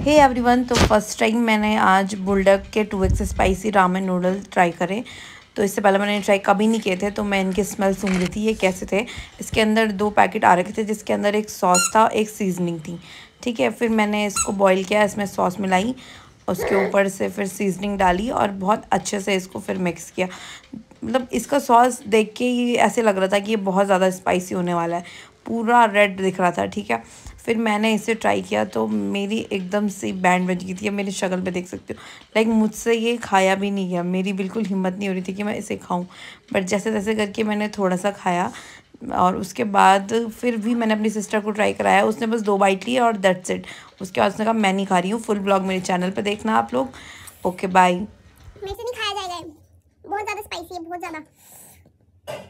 हे every everyone तो first time मैंने आज बुलडक के two x spicy ramen noodle try करे तो इससे पहले मैंने ट्राई कभी नहीं किए थे तो मैं इनके स्मेल सुन रही थी ये कैसे थे इसके अंदर दो पैकेट आ रखे थे जिसके अंदर एक सॉस था एक सीजनिंग थी ठीक है फिर मैंने इसको बॉईल किया इसमें सॉस मिलाई उसके ऊपर से फिर सीजनिंग डाली और बहुत अच्छे से इसको फिर मिक्स किया मतलब इसका सॉस देख के ही ऐसे लग रहा था कि ये बहुत ज़्यादा स्पाइसी होने वाला है पूरा रेड दिख रहा था ठीक है फिर मैंने इसे ट्राई किया तो मेरी एकदम से बैंड बज गई थी मेरी शक्ल पे देख सकते हो लाइक मुझसे ये खाया भी नहीं गया मेरी बिल्कुल हिम्मत नहीं हो रही थी कि मैं इसे खाऊं बट जैसे तैसे करके मैंने थोड़ा सा खाया और उसके बाद फिर भी मैंने अपनी सिस्टर को ट्राई कराया उसने बस दो बाइट ली और दैट्स इट उसके बाद उसने कहा मैं नहीं खा रही हूँ फुल ब्लॉग मेरे चैनल पर देखना आप लोग ओके बाई नहीं खाया जाएगा बहुत ज़्यादा स्पाइसी है बहुत ज़्यादा